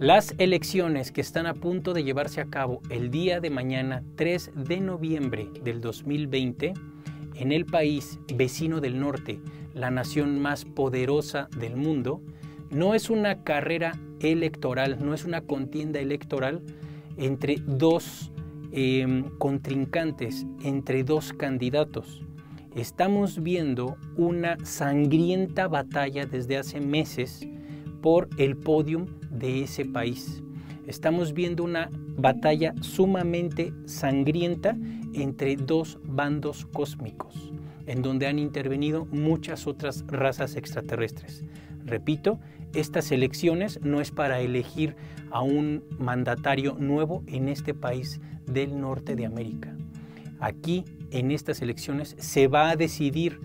Las elecciones que están a punto de llevarse a cabo el día de mañana 3 de noviembre del 2020 en el país vecino del norte, la nación más poderosa del mundo, no es una carrera electoral, no es una contienda electoral entre dos em, contrincantes, entre dos candidatos. Estamos viendo una sangrienta batalla desde hace meses por el podium de ese país. Estamos viendo una batalla sumamente sangrienta entre dos bandos cósmicos, en donde han intervenido muchas otras razas extraterrestres. Repito, estas elecciones no es para elegir a un mandatario nuevo en este país del norte de América. Aquí, en estas elecciones, se va a decidir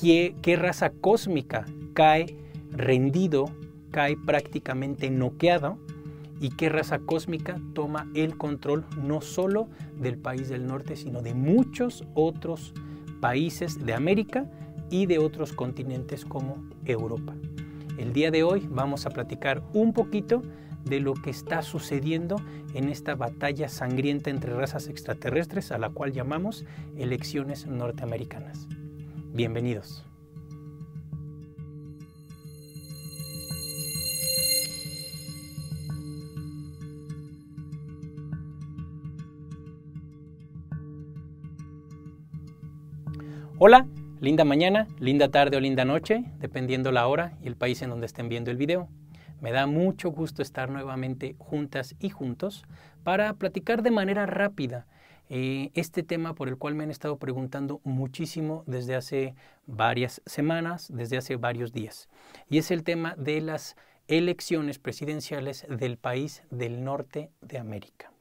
qué, qué raza cósmica cae rendido cae prácticamente noqueado y qué raza cósmica toma el control no solo del país del norte, sino de muchos otros países de América y de otros continentes como Europa. El día de hoy vamos a platicar un poquito de lo que está sucediendo en esta batalla sangrienta entre razas extraterrestres a la cual llamamos elecciones norteamericanas. Bienvenidos. Hola, linda mañana, linda tarde o linda noche, dependiendo la hora y el país en donde estén viendo el video. Me da mucho gusto estar nuevamente juntas y juntos para platicar de manera rápida eh, este tema por el cual me han estado preguntando muchísimo desde hace varias semanas, desde hace varios días. Y es el tema de las elecciones presidenciales del país del norte de América.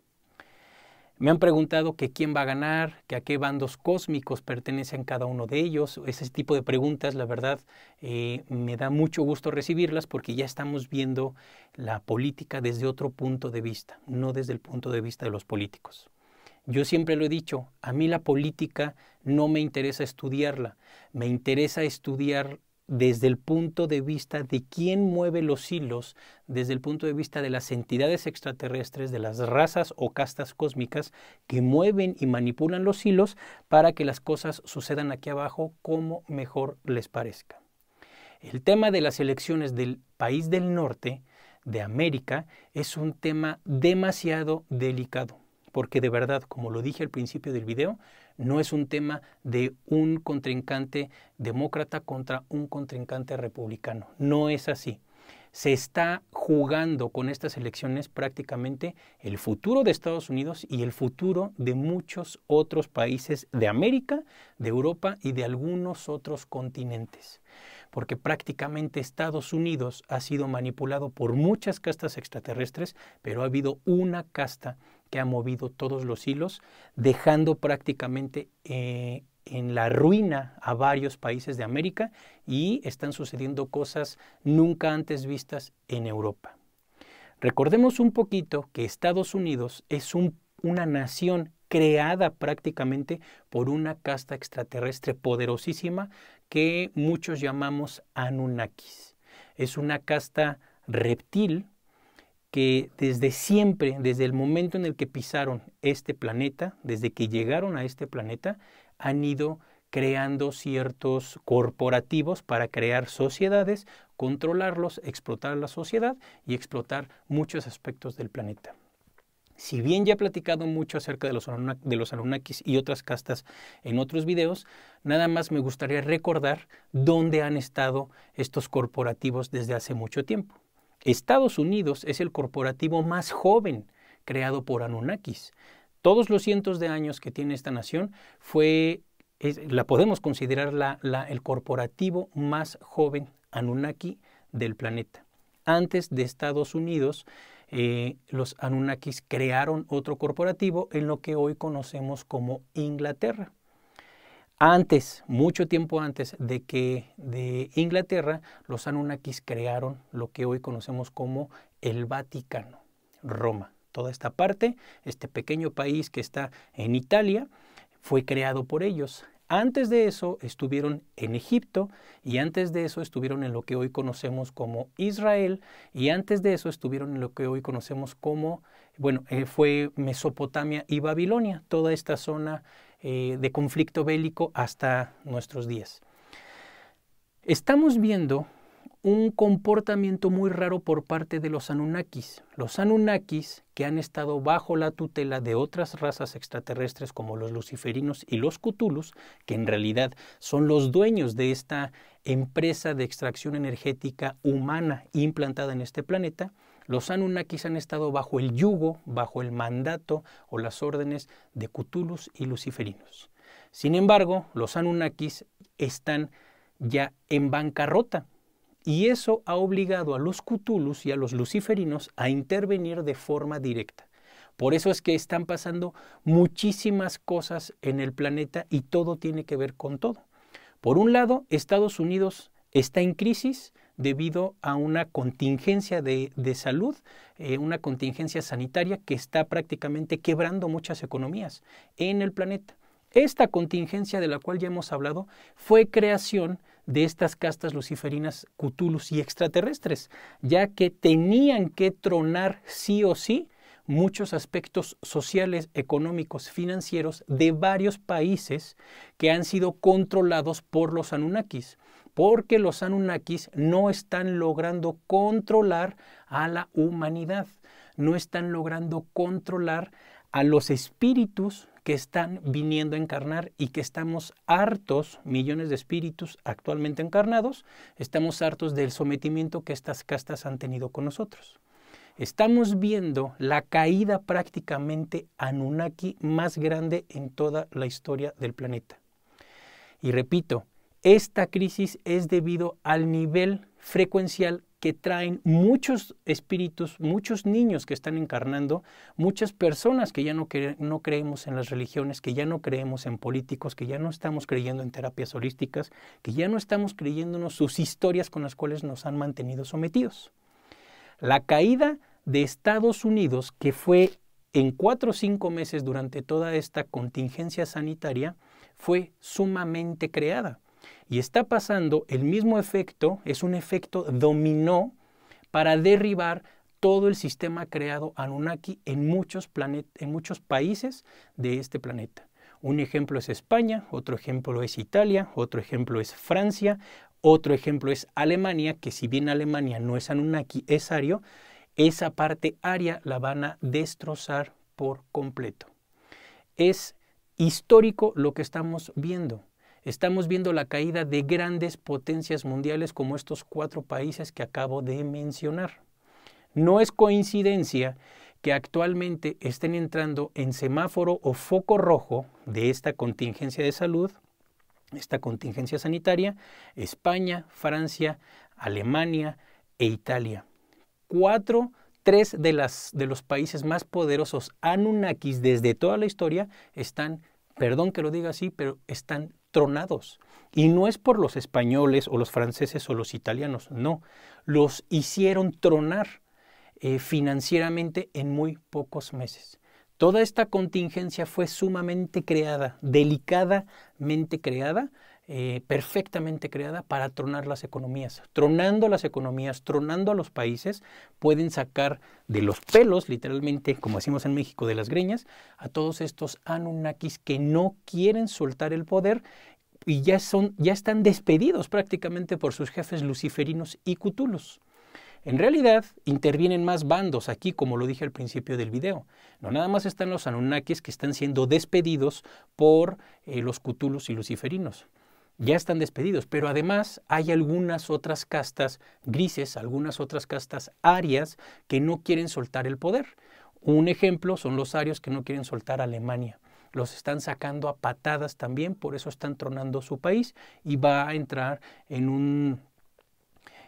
Me han preguntado que quién va a ganar, que a qué bandos cósmicos pertenecen cada uno de ellos. Ese tipo de preguntas, la verdad, eh, me da mucho gusto recibirlas porque ya estamos viendo la política desde otro punto de vista, no desde el punto de vista de los políticos. Yo siempre lo he dicho, a mí la política no me interesa estudiarla, me interesa estudiar desde el punto de vista de quién mueve los hilos, desde el punto de vista de las entidades extraterrestres, de las razas o castas cósmicas que mueven y manipulan los hilos para que las cosas sucedan aquí abajo como mejor les parezca. El tema de las elecciones del país del norte, de América, es un tema demasiado delicado, porque de verdad, como lo dije al principio del video, no es un tema de un contrincante demócrata contra un contrincante republicano. No es así. Se está jugando con estas elecciones prácticamente el futuro de Estados Unidos y el futuro de muchos otros países de América, de Europa y de algunos otros continentes. Porque prácticamente Estados Unidos ha sido manipulado por muchas castas extraterrestres, pero ha habido una casta que ha movido todos los hilos, dejando prácticamente eh, en la ruina a varios países de América y están sucediendo cosas nunca antes vistas en Europa. Recordemos un poquito que Estados Unidos es una nación creada prácticamente por una casta extraterrestre poderosísima que muchos llamamos Anunnakis. Es una casta reptil que desde siempre, desde el momento en el que pisaron este planeta, desde que llegaron a este planeta, han ido creando ciertos corporativos para crear sociedades, controlarlos, explotar la sociedad y explotar muchos aspectos del planeta. Si bien ya he platicado mucho acerca de los, de los Anunnakis y otras castas en otros videos, nada más me gustaría recordar dónde han estado estos corporativos desde hace mucho tiempo. Estados Unidos es el corporativo más joven creado por Anunnakis. Todos los cientos de años que tiene esta nación fue, la podemos considerar el corporativo más joven Anunnaki del planeta. Antes de Estados Unidos, eh, los Anunnakis crearon otro corporativo en lo que hoy conocemos como Inglaterra. Antes, mucho tiempo antes de que de Inglaterra, los Anunnakis crearon lo que hoy conocemos como el Vaticano, Roma. Toda esta parte, este pequeño país que está en Italia, fue creado por ellos. Antes de eso estuvieron en Egipto y antes de eso estuvieron en lo que hoy conocemos como Israel y antes de eso estuvieron en lo que hoy conocemos como, bueno, eh, fue Mesopotamia y Babilonia, toda esta zona eh, de conflicto bélico hasta nuestros días. Estamos viendo un comportamiento muy raro por parte de los Anunnakis. Los Anunnakis, que han estado bajo la tutela de otras razas extraterrestres como los luciferinos y los cutulus, que en realidad son los dueños de esta empresa de extracción energética humana implantada en este planeta, los Anunnakis han estado bajo el yugo, bajo el mandato o las órdenes de Cutulus y Luciferinos. Sin embargo, los Anunnakis están ya en bancarrota y eso ha obligado a los Cutulus y a los Luciferinos a intervenir de forma directa. Por eso es que están pasando muchísimas cosas en el planeta y todo tiene que ver con todo. Por un lado, Estados Unidos está en crisis, debido a una contingencia de, salud, eh, una contingencia sanitaria que está prácticamente quebrando muchas economías en el planeta. Esta contingencia de la cual ya hemos hablado fue creación de estas castas luciferinas, cutulus y extraterrestres, ya que tenían que tronar sí o sí muchos aspectos sociales, económicos, financieros de varios países que han sido controlados por los Anunnakis porque los Anunnakis no están logrando controlar a la humanidad, no están logrando controlar a los espíritus que están viniendo a encarnar y que estamos hartos, millones de espíritus actualmente encarnados, estamos hartos del sometimiento que estas castas han tenido con nosotros. Estamos viendo la caída prácticamente Anunnaki más grande en toda la historia del planeta. Y repito, esta crisis es debido al nivel frecuencial que traen muchos espíritus, muchos niños que están encarnando, muchas personas que ya no, creemos en las religiones, que ya no creemos en políticos, que ya no estamos creyendo en terapias holísticas, que ya no estamos creyéndonos sus historias con las cuales nos han mantenido sometidos. La caída de Estados Unidos, que fue en cuatro o cinco meses durante toda esta contingencia sanitaria, fue sumamente creada y está pasando el mismo efecto, es un efecto dominó para derribar todo el sistema creado Anunnaki en muchos, en muchos países de este planeta. Un ejemplo es España, otro ejemplo es Italia, otro ejemplo es Francia, otro ejemplo es Alemania, que si bien Alemania no es Anunnaki, es ario, esa parte aria la van a destrozar por completo. Es histórico lo que estamos viendo. Estamos viendo la caída de grandes potencias mundiales como estos cuatro países que acabo de mencionar. No es coincidencia que actualmente estén entrando en semáforo o foco rojo de esta contingencia de salud, esta contingencia sanitaria, España, Francia, Alemania e Italia. Cuatro, tres de, los países más poderosos Anunnakis desde toda la historia están, perdón que lo diga así, pero están tronados. Y no es por los españoles o los franceses o los italianos, no. Los hicieron tronar eh, financieramente en muy pocos meses. Toda esta contingencia fue sumamente creada, delicadamente creada, eh, perfectamente creada para tronar las economías. Tronando las economías, tronando a los países, pueden sacar de los pelos, literalmente, como decimos en México, de las greñas, a todos estos anunnakis que no quieren soltar el poder y ya, ya están despedidos prácticamente por sus jefes luciferinos y cutulos. En realidad, intervienen más bandos aquí, como lo dije al principio del video. No nada más están los anunnakis que están siendo despedidos por eh, los cutulos y luciferinos ya están despedidos, pero además hay algunas otras castas grises, algunas otras castas arias que no quieren soltar el poder. Un ejemplo son los arios que no quieren soltar Alemania. Los están sacando a patadas también, por eso están tronando su país y va a entrar en, un,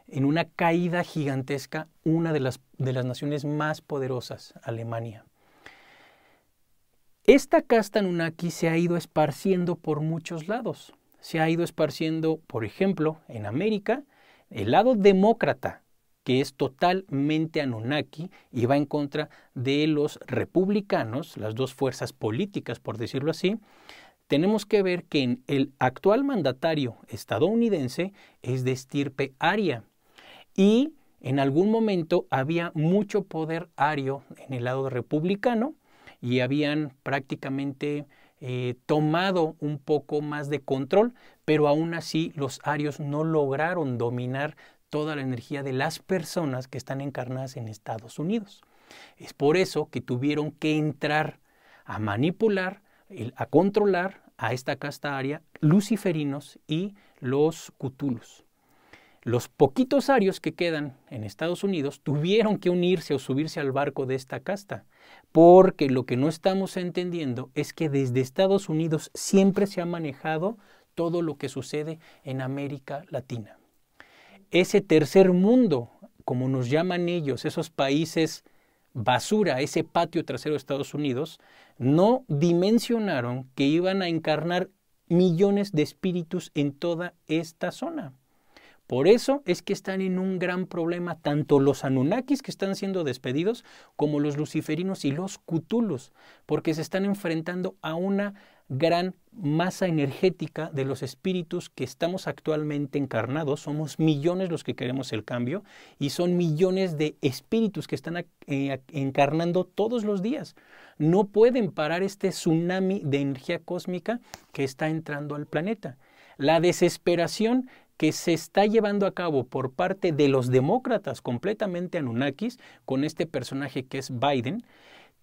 en una caída gigantesca una de las, de las naciones más poderosas, Alemania. Esta casta Nunaki se ha ido esparciendo por muchos lados se ha ido esparciendo, por ejemplo, en América, el lado demócrata, que es totalmente Anunnaki y va en contra de los republicanos, las dos fuerzas políticas, por decirlo así, tenemos que ver que en el actual mandatario estadounidense es de estirpe aria y en algún momento había mucho poder ario en el lado republicano y habían prácticamente eh, tomado un poco más de control, pero aún así los arios no lograron dominar toda la energía de las personas que están encarnadas en Estados Unidos. Es por eso que tuvieron que entrar a manipular, a controlar a esta casta aria, luciferinos y los Cutulus. Los poquitos arios que quedan en Estados Unidos tuvieron que unirse o subirse al barco de esta casta porque lo que no estamos entendiendo es que desde Estados Unidos siempre se ha manejado todo lo que sucede en América Latina. Ese tercer mundo, como nos llaman ellos, esos países basura, ese patio trasero de Estados Unidos, no dimensionaron que iban a encarnar millones de espíritus en toda esta zona. Por eso es que están en un gran problema tanto los Anunnakis que están siendo despedidos como los luciferinos y los cutulos, porque se están enfrentando a una gran masa energética de los espíritus que estamos actualmente encarnados, somos millones los que queremos el cambio y son millones de espíritus que están eh, encarnando todos los días. No pueden parar este tsunami de energía cósmica que está entrando al planeta. La desesperación que se está llevando a cabo por parte de los demócratas completamente anunnakis con este personaje que es Biden,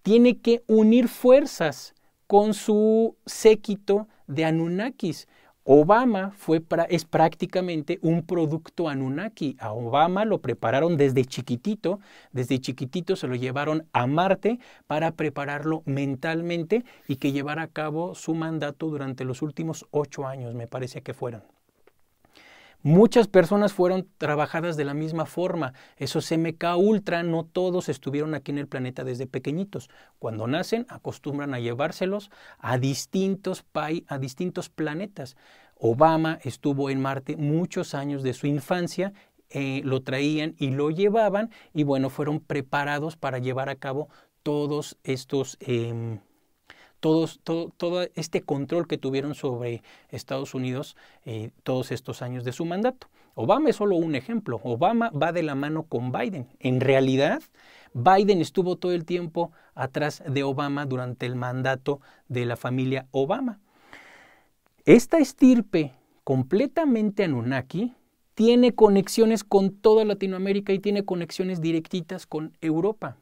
tiene que unir fuerzas con su séquito de anunnakis. Obama fue, es prácticamente un producto Anunnaki. A Obama lo prepararon desde chiquitito, desde chiquitito se lo llevaron a Marte para prepararlo mentalmente y que llevara a cabo su mandato durante los últimos ocho años, me parece que fueron. Muchas personas fueron trabajadas de la misma forma. Esos MK Ultra no todos estuvieron aquí en el planeta desde pequeñitos. Cuando nacen acostumbran a llevárselos a distintos, a distintos planetas. Obama estuvo en Marte muchos años de su infancia, eh, lo traían y lo llevaban y bueno, fueron preparados para llevar a cabo todos estos... Em, todo, este control que tuvieron sobre Estados Unidos eh, todos estos años de su mandato. Obama es solo un ejemplo. Obama va de la mano con Biden. En realidad, Biden estuvo todo el tiempo atrás de Obama durante el mandato de la familia Obama. Esta estirpe completamente Anunnaki tiene conexiones con toda Latinoamérica y tiene conexiones directitas con Europa.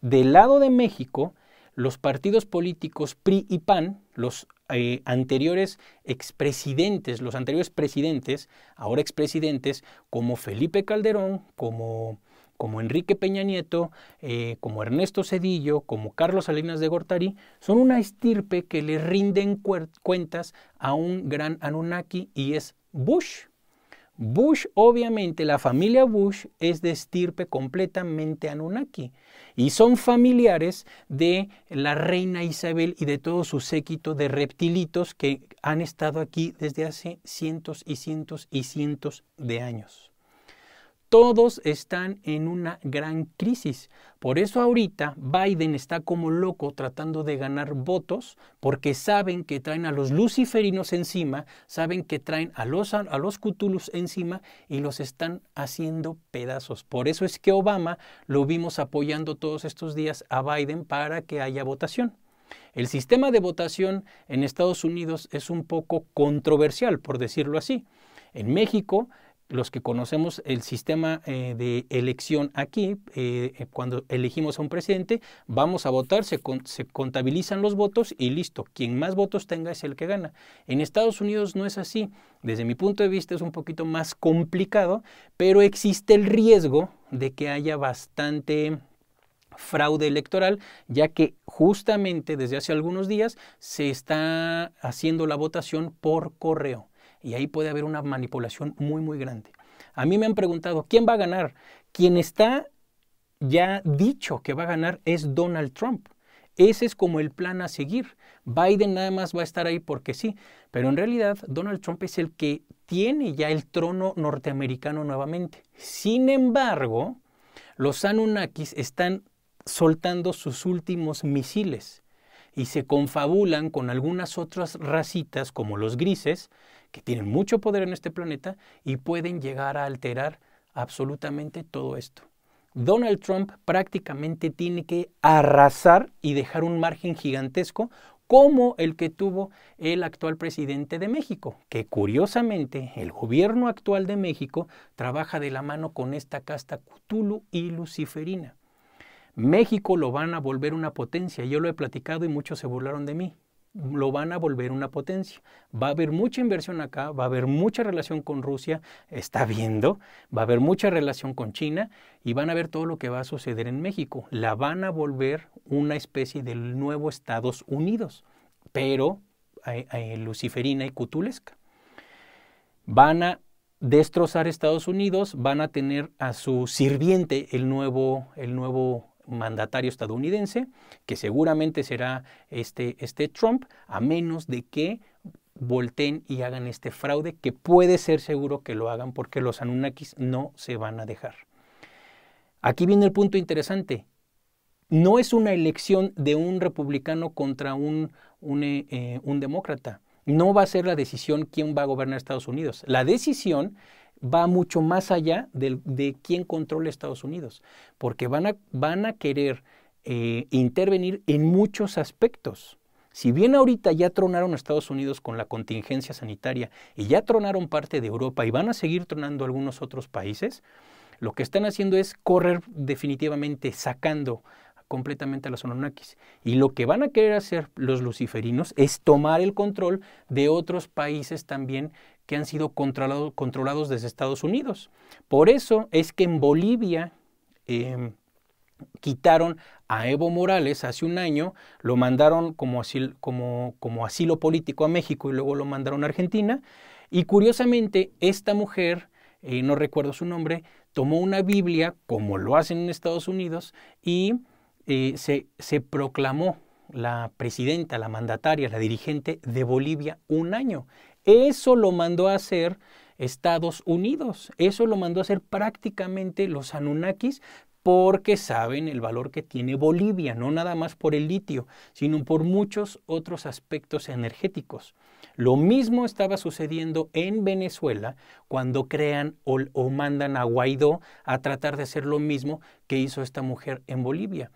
Del lado de México, los partidos políticos PRI y PAN, los eh, anteriores expresidentes, los anteriores presidentes, ahora expresidentes, como Felipe Calderón, como, como Enrique Peña Nieto, eh, como Ernesto Cedillo, como Carlos Salinas de Gortari, son una estirpe que le rinden cuentas a un gran Anunnaki y es Bush, Bush, obviamente, la familia Bush es de estirpe completamente Anunnaki y son familiares de la reina Isabel y de todo su séquito de reptilitos que han estado aquí desde hace cientos y cientos y cientos de años todos están en una gran crisis. Por eso ahorita Biden está como loco tratando de ganar votos porque saben que traen a los luciferinos encima, saben que traen a los, a los cutulus encima y los están haciendo pedazos. Por eso es que Obama lo vimos apoyando todos estos días a Biden para que haya votación. El sistema de votación en Estados Unidos es un poco controversial, por decirlo así. En México los que conocemos el sistema eh, de elección aquí, eh, cuando elegimos a un presidente, vamos a votar, se, contabilizan los votos y listo, quien más votos tenga es el que gana. En Estados Unidos no es así, desde mi punto de vista es un poquito más complicado, pero existe el riesgo de que haya bastante fraude electoral, ya que justamente desde hace algunos días se está haciendo la votación por correo. Y ahí puede haber una manipulación muy, muy grande. A mí me han preguntado, ¿quién va a ganar? Quien está ya dicho que va a ganar es Donald Trump. Ese es como el plan a seguir. Biden nada más va a estar ahí porque sí, pero en realidad Donald Trump es el que tiene ya el trono norteamericano nuevamente. Sin embargo, los Anunnakis están soltando sus últimos misiles y se confabulan con algunas otras racitas como los grises que tienen mucho poder en este planeta y pueden llegar a alterar absolutamente todo esto. Donald Trump prácticamente tiene que arrasar y dejar un margen gigantesco como el que tuvo el actual presidente de México, que curiosamente el gobierno actual de México trabaja de la mano con esta casta Cthulhu y Luciferina. México lo van a volver una potencia, yo lo he platicado y muchos se burlaron de mí lo van a volver una potencia. Va a haber mucha inversión acá, va a haber mucha relación con Rusia, está viendo, va a haber mucha relación con China y van a ver todo lo que va a suceder en México. La van a volver una especie del nuevo Estados Unidos, pero eh, eh, luciferina y cutulesca. Van a destrozar Estados Unidos, van a tener a su sirviente el nuevo, el nuevo mandatario estadounidense, que seguramente será este, este Trump, a menos de que volteen y hagan este fraude, que puede ser seguro que lo hagan porque los Anunnakis no se van a dejar. Aquí viene el punto interesante. No es una elección de un republicano contra un, un eh, eh, demócrata. No va a ser la decisión quién va a gobernar Estados Unidos. La decisión va mucho más allá de, quién controla Estados Unidos, porque van a, van a querer eh, intervenir en muchos aspectos. Si bien ahorita ya tronaron Estados Unidos con la contingencia sanitaria y ya tronaron parte de Europa y van a seguir tronando algunos otros países, lo que están haciendo es correr definitivamente sacando completamente a los Anunnakis. Y lo que van a querer hacer los luciferinos es tomar el control de otros países también que han sido controlados desde Estados Unidos. Por eso es que en Bolivia em, quitaron a Evo Morales hace un año, lo mandaron como asilo, político a México y luego lo mandaron a Argentina. Y curiosamente, esta mujer, eh, no recuerdo su nombre, tomó una Biblia, como lo hacen en Estados Unidos, y eh, se proclamó la presidenta, la mandataria, la dirigente de Bolivia un año. Eso lo mandó a hacer Estados Unidos, eso lo mandó a hacer prácticamente los Anunnakis porque saben el valor que tiene Bolivia, no nada más por el litio, sino por muchos otros aspectos energéticos. Lo mismo estaba sucediendo en Venezuela cuando crean o, o, mandan a Guaidó a tratar de hacer lo mismo que hizo esta mujer en Bolivia.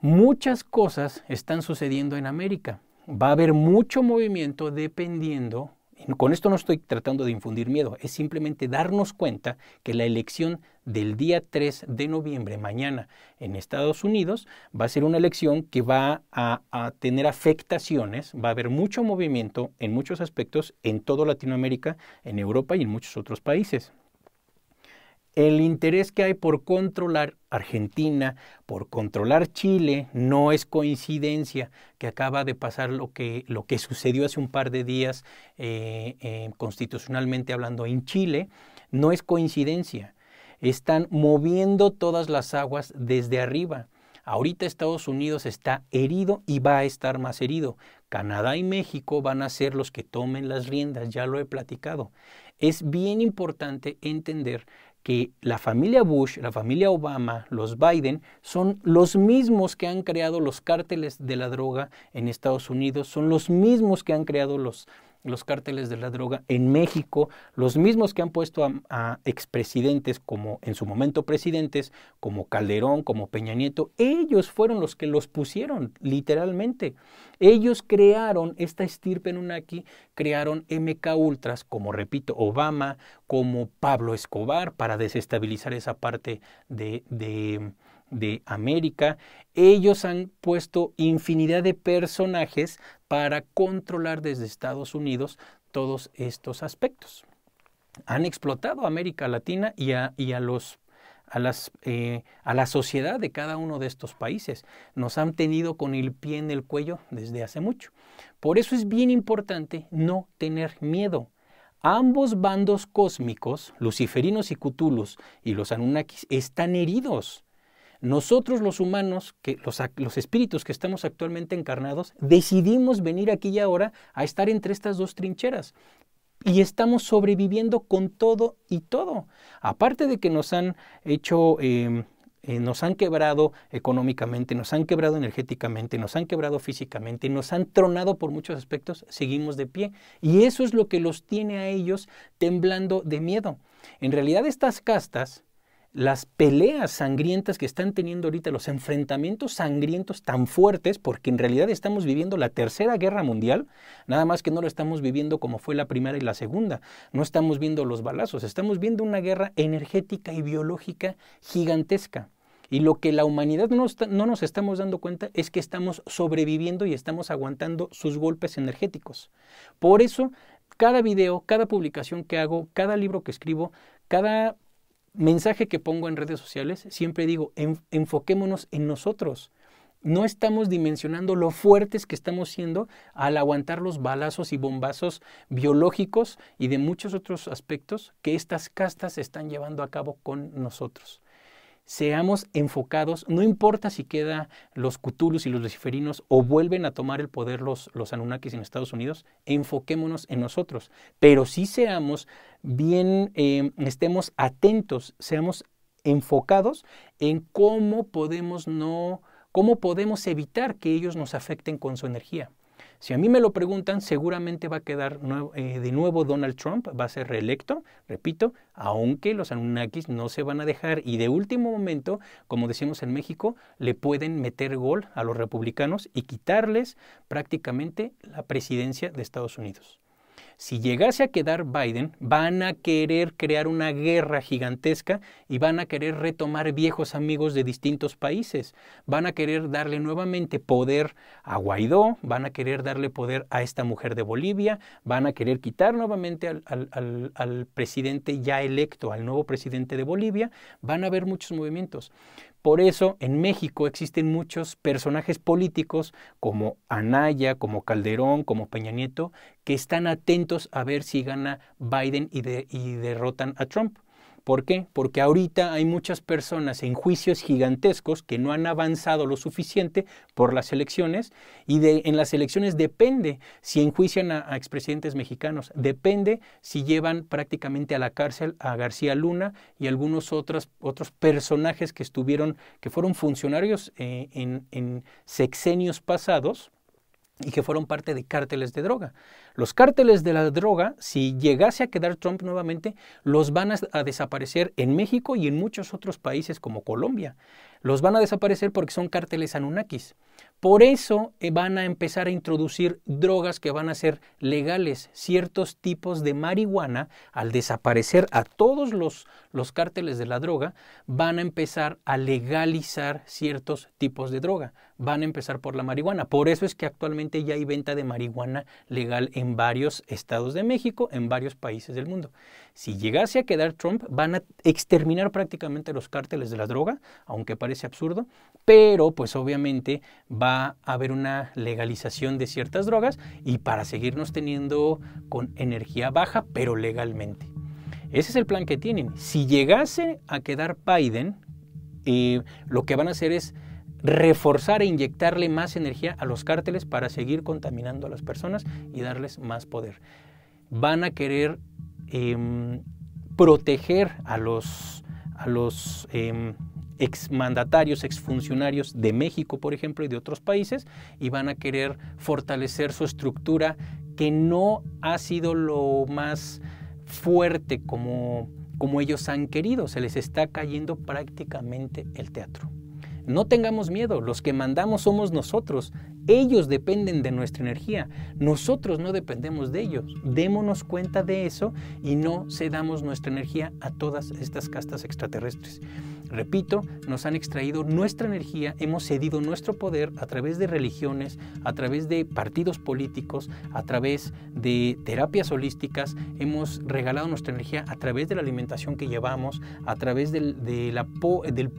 Muchas cosas están sucediendo en América va a haber mucho movimiento dependiendo, con esto no estoy tratando de infundir miedo, es simplemente darnos cuenta que la elección del día 3 de noviembre, mañana, en Estados Unidos, va a ser una elección que va a, a tener afectaciones, va a haber mucho movimiento en muchos aspectos en toda Latinoamérica, en Europa y en muchos otros países el interés que hay por controlar Argentina, por controlar Chile, no es coincidencia que acaba de pasar lo que, lo que sucedió hace un par de días eh, eh, constitucionalmente hablando en Chile, no es coincidencia. Están moviendo todas las aguas desde arriba. Ahorita Estados Unidos está herido y va a estar más herido. Canadá y México van a ser los que tomen las riendas, ya lo he platicado. Es bien importante entender que la familia Bush, la familia Obama, los Biden, son los mismos que han creado los cárteles de la droga en Estados Unidos, son los mismos que han creado los, los cárteles de la droga en México, los mismos que han puesto a, expresidentes como en su momento presidentes, como Calderón, como Peña Nieto, ellos fueron los que los pusieron, literalmente. Ellos crearon esta estirpe en aquí, crearon MK Ultras, como repito, Obama, como Pablo Escobar, para desestabilizar esa parte de de América, ellos han puesto infinidad de personajes para controlar desde Estados Unidos todos estos aspectos. Han explotado a América Latina y a, los eh, la sociedad de cada uno de estos países. Nos han tenido con el pie en el cuello desde hace mucho. Por eso es bien importante no tener miedo. Ambos bandos cósmicos, luciferinos y cutulus y los anunnakis, están heridos. Nosotros los humanos, que los, espíritus que estamos actualmente encarnados, decidimos venir aquí y ahora a estar entre estas dos trincheras y estamos sobreviviendo con todo y todo. Aparte de que nos han hecho, em, eh, nos han quebrado económicamente, nos han quebrado energéticamente, nos han quebrado físicamente, nos han tronado por muchos aspectos, seguimos de pie. Y eso es lo que los tiene a ellos temblando de miedo. En realidad estas castas las peleas sangrientas que están teniendo ahorita, los enfrentamientos sangrientos tan fuertes, porque en realidad estamos viviendo la tercera guerra mundial, nada más que no lo estamos viviendo como fue la primera y la segunda, no estamos viendo los balazos, estamos viendo una guerra energética y biológica gigantesca. Y lo que la humanidad no, no nos estamos dando cuenta es que estamos sobreviviendo y estamos aguantando sus golpes energéticos. Por eso, cada video, cada publicación que hago, cada libro que escribo, cada mensaje que pongo en redes sociales, siempre digo, enfoquémonos en nosotros. No estamos dimensionando lo fuertes que estamos siendo al aguantar los balazos y bombazos biológicos y de muchos otros aspectos que estas castas están llevando a cabo con nosotros seamos enfocados, no importa si queda los Cthulhu y los luciferinos o vuelven a tomar el poder los, Anunnakis en Estados Unidos, enfoquémonos en nosotros, pero sí seamos bien, em, estemos atentos, seamos enfocados en cómo podemos no, cómo podemos evitar que ellos nos afecten con su energía. Si a mí me lo preguntan, seguramente va a quedar eh, de nuevo Donald Trump, va a ser reelecto, repito, aunque los Anunnakis no se van a dejar y de último momento, como decimos en México, le pueden meter gol a los republicanos y quitarles prácticamente la presidencia de Estados Unidos si llegase a quedar Biden, van a querer crear una guerra gigantesca y van a querer retomar viejos amigos de distintos países. Van a querer darle nuevamente poder a Guaidó, van a querer darle poder a esta mujer de Bolivia, van a querer quitar nuevamente al, presidente ya electo, al nuevo presidente de Bolivia. Van a haber muchos movimientos. Por eso en México existen muchos personajes políticos como Anaya, como Calderón, como Peña Nieto, que están atentos a ver si gana Biden y, derrotan a Trump. ¿Por qué? Porque ahorita hay muchas personas en juicios gigantescos que no han avanzado lo suficiente por las elecciones y en las elecciones depende si enjuician a, expresidentes mexicanos, depende si llevan prácticamente a la cárcel a García Luna y algunos otros, otros personajes que estuvieron, que fueron funcionarios eh, en sexenios pasados y que fueron parte de cárteles de droga. Los cárteles de la droga, si llegase a quedar Trump nuevamente, los van a, desaparecer en México y en muchos otros países como Colombia. Los van a desaparecer porque son cárteles anunnakis. Por eso eh, van a empezar a introducir drogas que van a ser legales, ciertos tipos de marihuana, al desaparecer a todos los, los cárteles de la droga, van a empezar a legalizar ciertos tipos de droga. Van a empezar por la marihuana. Por eso es que actualmente ya hay venta de marihuana legal en varios estados de México, en varios países del mundo. Si llegase a quedar Trump, van a exterminar prácticamente los cárteles de la droga, aunque parece absurdo, pero pues obviamente va a haber una legalización de ciertas drogas y para seguirnos teniendo con energía baja, pero legalmente. Ese es el plan que tienen. Si llegase a quedar Biden, eh, lo que van a hacer es reforzar e inyectarle más energía a los cárteles para seguir contaminando a las personas y darles más poder. Van a querer em, proteger a los, a los em, exmandatarios, exfuncionarios de México, por ejemplo, y de otros países, y van a querer fortalecer su estructura que no ha sido lo más fuerte como ellos han querido. Se les está cayendo prácticamente el teatro no tengamos miedo, los que mandamos somos nosotros. Ellos dependen de nuestra energía, nosotros no dependemos de ellos. Démonos cuenta de eso y no cedamos nuestra energía a todas estas castas extraterrestres. Repito, nos han extraído nuestra energía, hemos cedido nuestro poder a través de religiones, a través de partidos políticos, a través de terapias holísticas, hemos regalado nuestra energía a través de la alimentación que llevamos, a través del,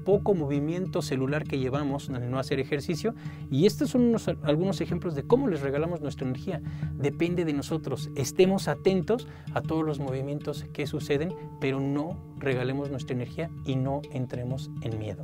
poco movimiento celular que llevamos al no hacer ejercicio. Y estos son algunos ejemplos de cómo les regalamos nuestra energía. Depende de nosotros, estemos atentos a todos los movimientos que suceden, pero no regalemos nuestra energía y no entremos tenemos el miedo.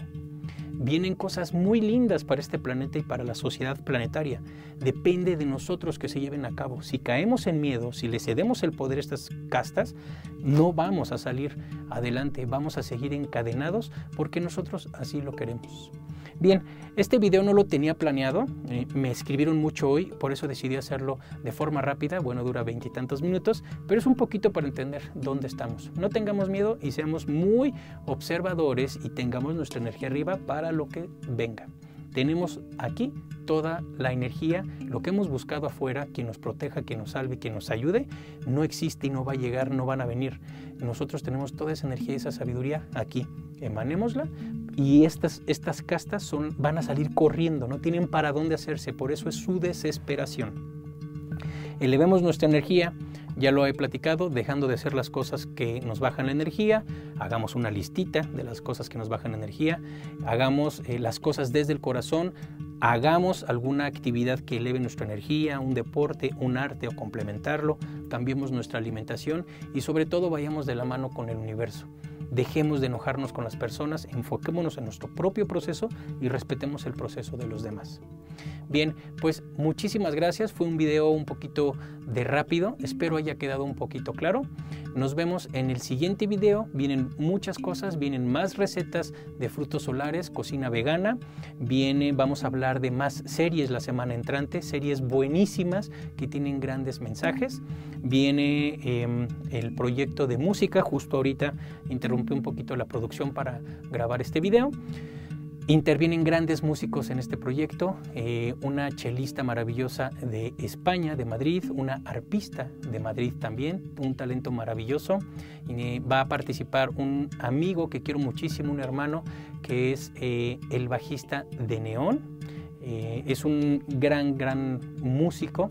Vienen cosas muy lindas para este planeta y para la sociedad planetaria. Depende de nosotros que se lleven a cabo. Si caemos en miedo, si le cedemos el poder a estas castas, no vamos a salir adelante, vamos a seguir encadenados porque nosotros así lo queremos. Bien, este video no lo tenía planeado, eh, me escribieron mucho hoy, por eso decidí hacerlo de forma rápida, bueno, dura veintitantos minutos, pero es un poquito para entender dónde estamos. No tengamos miedo y seamos muy observadores y tengamos nuestra energía arriba para lo que venga. Tenemos aquí toda la energía, lo que hemos buscado afuera, que nos proteja, que nos salve, que nos ayude, no existe y no va a llegar, no van a venir. Nosotros tenemos toda esa energía y esa sabiduría aquí. Emanémosla y estas, estas castas son, van a salir corriendo, no tienen para dónde hacerse, por eso es su desesperación. Elevemos nuestra energía, ya lo he platicado, dejando de hacer las cosas que nos bajan la energía, hagamos una listita de las cosas que nos bajan la energía, hagamos eh, las cosas desde el corazón, hagamos alguna actividad que eleve nuestra energía, un deporte, un arte o complementarlo, cambiemos nuestra alimentación y sobre todo vayamos de la mano con el universo. Dejemos de enojarnos con las personas, enfoquémonos en nuestro propio proceso y respetemos el proceso de los demás. Bien, pues muchísimas gracias. Fue un video un poquito de rápido. Espero haya quedado un poquito claro. Nos vemos en el siguiente video. Vienen muchas cosas. Vienen más recetas de frutos solares, cocina vegana. Viene, vamos a hablar de más series la semana entrante. Series buenísimas que tienen grandes mensajes. Viene em, el proyecto de música. Justo ahorita interrumpí un poquito la producción para grabar este video. Intervienen grandes músicos en este proyecto, eh, una chelista maravillosa de España, de Madrid, una arpista de Madrid también, un talento maravilloso. Y eh, va a participar un amigo que quiero muchísimo, un hermano, que es eh, el bajista de Neón. es un gran, gran músico,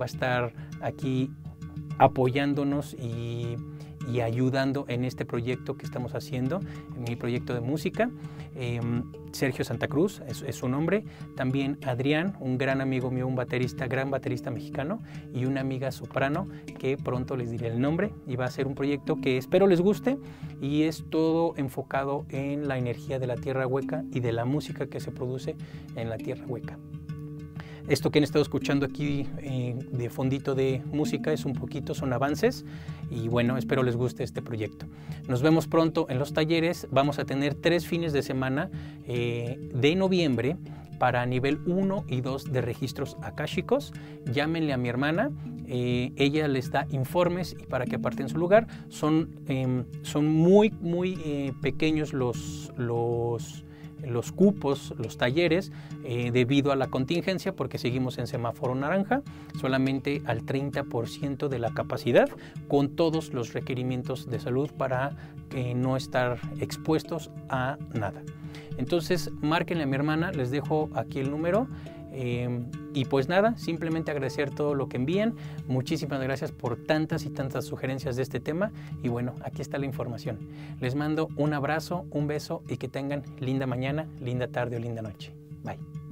va a estar aquí apoyándonos y y ayudando en este proyecto que estamos haciendo, en mi proyecto de música. Em, Sergio Santa Cruz es, su nombre. También Adrián, un gran amigo mío, un baterista, gran baterista mexicano, y una amiga soprano que pronto les diré el nombre. Y va a ser un proyecto que espero les guste y es todo enfocado en la energía de la tierra hueca y de la música que se produce en la tierra hueca. Esto que han estado escuchando aquí eh, de fondito de música es un poquito, son avances y bueno, espero les guste este proyecto. Nos vemos pronto en los talleres, vamos a tener tres fines de semana eh, de noviembre para nivel 1 y 2 de registros akáshicos. Llámenle a mi hermana, eh, ella les da informes y para que aparten su lugar. Son, em, son muy, muy pequeños los... los los cupos, los talleres, eh, debido a la contingencia, porque seguimos en semáforo naranja, solamente al 30% de la capacidad, con todos los requerimientos de salud para eh, no estar expuestos a nada. Entonces, márquenle a mi hermana, les dejo aquí el número. Em, y pues nada, simplemente agradecer todo lo que envían, Muchísimas gracias por tantas y tantas sugerencias de este tema. Y bueno, aquí está la información. Les mando un abrazo, un beso y que tengan linda mañana, linda tarde o linda noche. Bye.